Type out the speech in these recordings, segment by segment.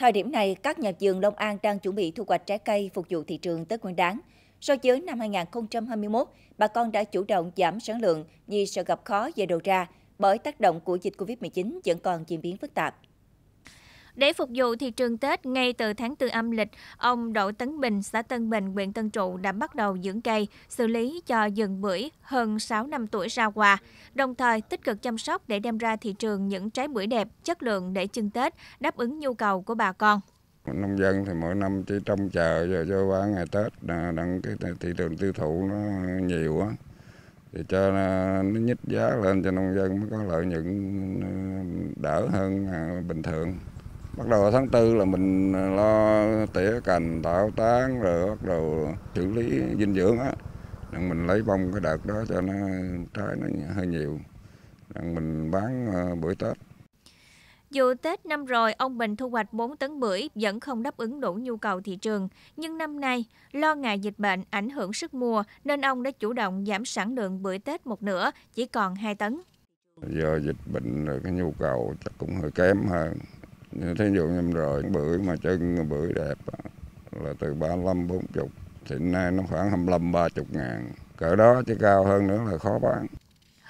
Thời điểm này, các nhà vườn Long An đang chuẩn bị thu hoạch trái cây phục vụ thị trường Tết Nguyên đán. So với năm 2021, bà con đã chủ động giảm sản lượng vì sợ gặp khó về đầu ra bởi tác động của dịch Covid-19 vẫn còn diễn biến phức tạp. Để phục vụ thị trường Tết ngay từ tháng 4 âm lịch, ông Đỗ Tấn Bình, xã Tân Bình, huyện Tân Trụ đã bắt đầu dưỡng cây, xử lý cho rừng bưởi hơn 6 năm tuổi ra hoa, đồng thời tích cực chăm sóc để đem ra thị trường những trái bưởi đẹp, chất lượng để chưng Tết, đáp ứng nhu cầu của bà con. Nông dân thì mỗi năm chỉ trông chờ giờ cho qua ngày Tết đặng cái thị trường tiêu thụ nó nhiều á thì cho nó nhích giá lên cho nông dân mới có lợi nhuận ờ, đỡ hơn ờ, bình thường bắt đầu tháng tư là mình ờ, lo tỉa cành tạo tán rồi bắt đầu xử lý dinh dưỡng á mình lấy bông cái đợt đó cho nó trái nó hơi nhiều mình bán ờ, bưởi tết dù Tết năm rồi, ông Bình thu hoạch 4 tấn bưởi vẫn không đáp ứng đủ nhu cầu thị trường. Nhưng năm nay, lo ngại dịch bệnh ảnh hưởng sức mua nên ông đã chủ động giảm sản lượng bưởi Tết một nửa, chỉ còn 2 tấn. Do dịch bệnh cái nhu cầu chắc cũng hơi kém hơn thí dụ năm rồi bưởi mà chân bưởi đẹp là từ 35 40 thì nay nó khoảng 25 30 ngàn cỡ đó chứ cao hơn nữa là khó bán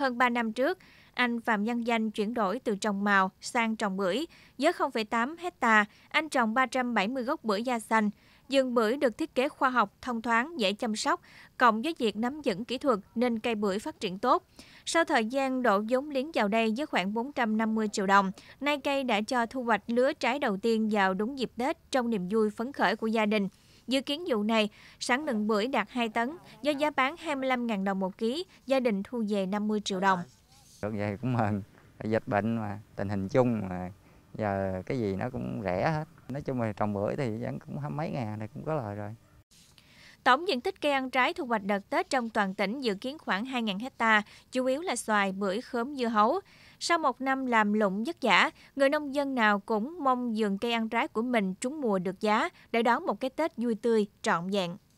hơn 3 năm trước, anh Phạm Văn Danh chuyển đổi từ trồng màu sang trồng bưởi. Với 0,8 hecta, anh trồng 370 gốc bưởi da xanh. Dường bưởi được thiết kế khoa học, thông thoáng, dễ chăm sóc, cộng với việc nắm vững kỹ thuật nên cây bưởi phát triển tốt. Sau thời gian đổ giống liếng vào đây với khoảng 450 triệu đồng, nay cây đã cho thu hoạch lứa trái đầu tiên vào đúng dịp Tết trong niềm vui phấn khởi của gia đình. Dự kiến vụ này, sản lượng bưởi đạt 2 tấn, do giá bán 25.000 đồng một ký, gia đình thu về 50 triệu đồng. Được vậy cũng mừng, dịch bệnh mà, tình hình chung mà giờ cái gì nó cũng rẻ hết. Nói chung là trồng bưởi thì vẫn cũng mấy ngàn này cũng có lời rồi. Tổng diện tích cây ăn trái thu hoạch đợt Tết trong toàn tỉnh dự kiến khoảng 2.000 hecta, chủ yếu là xoài, bưởi, khóm, dưa hấu. Sau một năm làm lụng vất vả, người nông dân nào cũng mong vườn cây ăn trái của mình trúng mùa được giá để đón một cái Tết vui tươi, trọn vẹn.